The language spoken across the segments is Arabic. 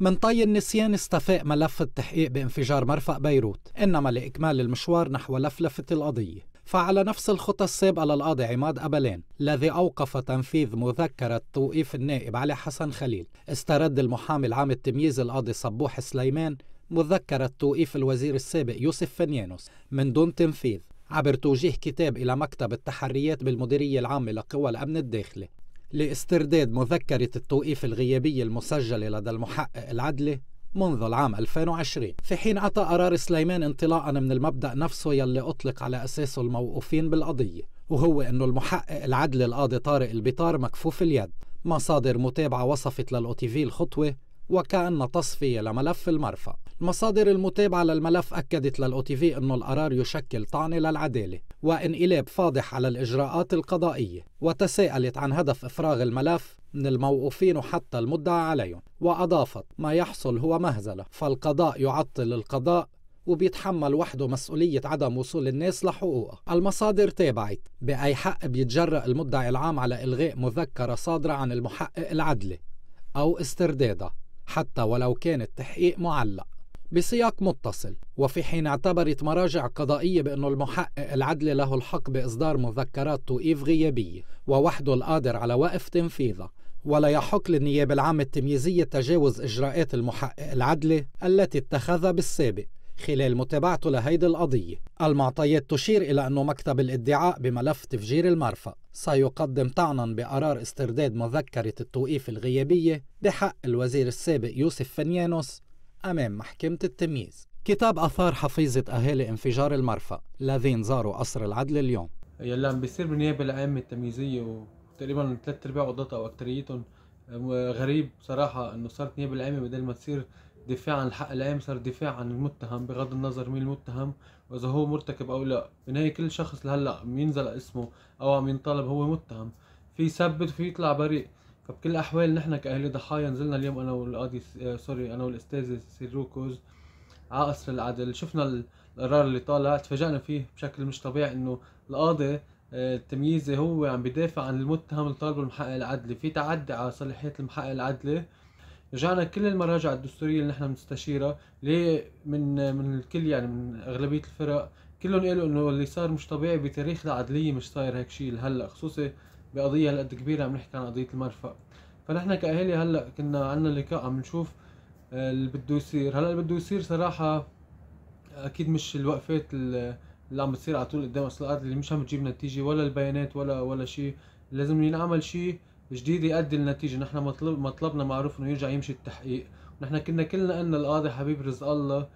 من طي النسيان استفاء ملف التحقيق بانفجار مرفأ بيروت إنما لإكمال المشوار نحو لفلفة القضية فعلى نفس الخطى السابقة للقاضي عماد أبلان الذي أوقف تنفيذ مذكرة توقيف النائب علي حسن خليل استرد المحامي العام التمييز القاضي صبوح سليمان مذكرة توقيف الوزير السابق يوسف فنيانوس من دون تنفيذ عبر توجيه كتاب إلى مكتب التحريات بالمديرية العامة لقوى الأمن الداخلي لاسترداد مذكرة التوقيف الغيابية المسجلة لدى المحقق العدلي منذ العام 2020 في حين أتى قرار سليمان انطلاقا من المبدأ نفسه يلي أطلق على أساسه الموقوفين بالقضية وهو أنه المحقق العدلي القاضي طارق البطار مكفوف اليد مصادر متابعة وصفت للأوتيفي الخطوة وكأن تصفية لملف المرفأ المصادر المتابعة للملف أكدت للأو تي في أنه القرار يشكل طعنة للعدالة وانقلاب فاضح على الإجراءات القضائية وتساءلت عن هدف إفراغ الملف من الموقوفين وحتى المدعى عليهم وأضافت ما يحصل هو مهزلة فالقضاء يعطل القضاء وبيتحمل وحده مسؤولية عدم وصول الناس لحقوقها المصادر تابعت بأي حق بيتجرأ المدعي العام على إلغاء مذكرة صادرة عن المحقق العدلي أو استردادها حتى ولو كان التحقيق معلق بسياق متصل وفي حين اعتبرت مراجع قضائية بأن المحقق العدل له الحق بإصدار مذكرات توقيف غيابية ووحده القادر على وقف تنفيذها ولا يحق للنيابة العامة التمييزية تجاوز إجراءات المحقق العدلي التي اتخذها بالسابق خلال متابعته لهيدي القضية المعطيات تشير إلى أن مكتب الادعاء بملف تفجير المرفأ سيقدم طعنا بقرار استرداد مذكرة التوقيف الغيابية بحق الوزير السابق يوسف فنيانوس أمام محكمة التمييز كتاب أثار حفيظة أهالي انفجار المرفأ الذين زاروا قصر العدل اليوم يلي عم بيصير بالنيابة العامة التمييزية وتقريبا ثلاث أرباع قضاتها أو أكتريتهم آه، غريب بصراحة إنه صارت النيابة العامة بدل ما تصير دفاع عن الحق العام صار دفاع عن المتهم بغض النظر مين المتهم واذا هو مرتكب او لا بنهاية كل شخص لهلا بينزل اسمه او عم ينطلب هو متهم في يثبت في يطلع بريء فبكل الاحوال نحن كاهالي ضحايا نزلنا اليوم انا والقاضي سوري آه، انا والاستاذ سيروكوز على قصر العدل شفنا القرار اللي طالع تفاجئنا فيه بشكل مش طبيعي انه القاضي آه، التمييزي هو عم بدافع عن المتهم اللي طالبه المحقق العدلي في تعدي على صلاحيه المحقق العدلي رجعنا كل المراجع الدستوريه اللي نحن بنستشيرها ليه من من الكل يعني من اغلبيه الفرق كلهم قالوا انه اللي صار مش طبيعي بتاريخ العدليه مش صاير هيك شيء لهلا خصوصي بقضيه هالقد كبيره عم نحكي عن قضيه المرفأ فنحن كاهالي هلا كنا عنا لقاء عم نشوف آه، اللي بده يصير هلا اللي بده يصير صراحه اكيد مش الوقفات اللي عم بتصير على طول قدام اصل اللي مش عم تجيب نتيجه ولا البيانات ولا ولا شيء لازم ينعمل شيء جديد يؤدي النتيجة نحن مطلب مطلبنا معروف انه يرجع يمشي التحقيق ونحن كنا كلنا ان القاضي حبيب رزق الله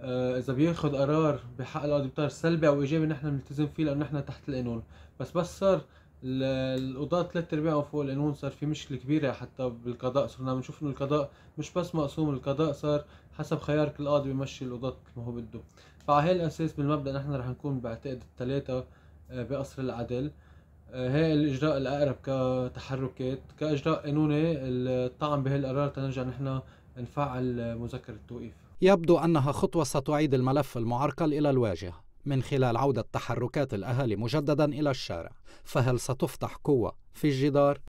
آه، اذا بياخذ قرار بحق القاضي بطار سلبي او ايجابي نحن بنلتزم فيه لانه نحن تحت القانون بس بس صار القضاة ثلاث ارباع فوق القانون صار في مشكلة كبيرة حتى بالقضاء صرنا عم نشوف انه القضاء مش بس مقسوم القضاء صار حسب خيار كل قاضي بمشي القضاة مثل ما هو بده فعلى هالاساس بالمبدا نحن رح نكون بعتقد الثلاثة آه، بقصر العدل هي آه، الاجراء الاقرب كتحركات كاجراء قانوني الطعن بهالقرار تنرجع نحن نفعل مذكرة التوقيف يبدو انها خطوة ستعيد الملف المعرقل الى الواجهة من خلال عودة تحركات الأهالي مجددا إلى الشارع فهل ستفتح قوة في الجدار؟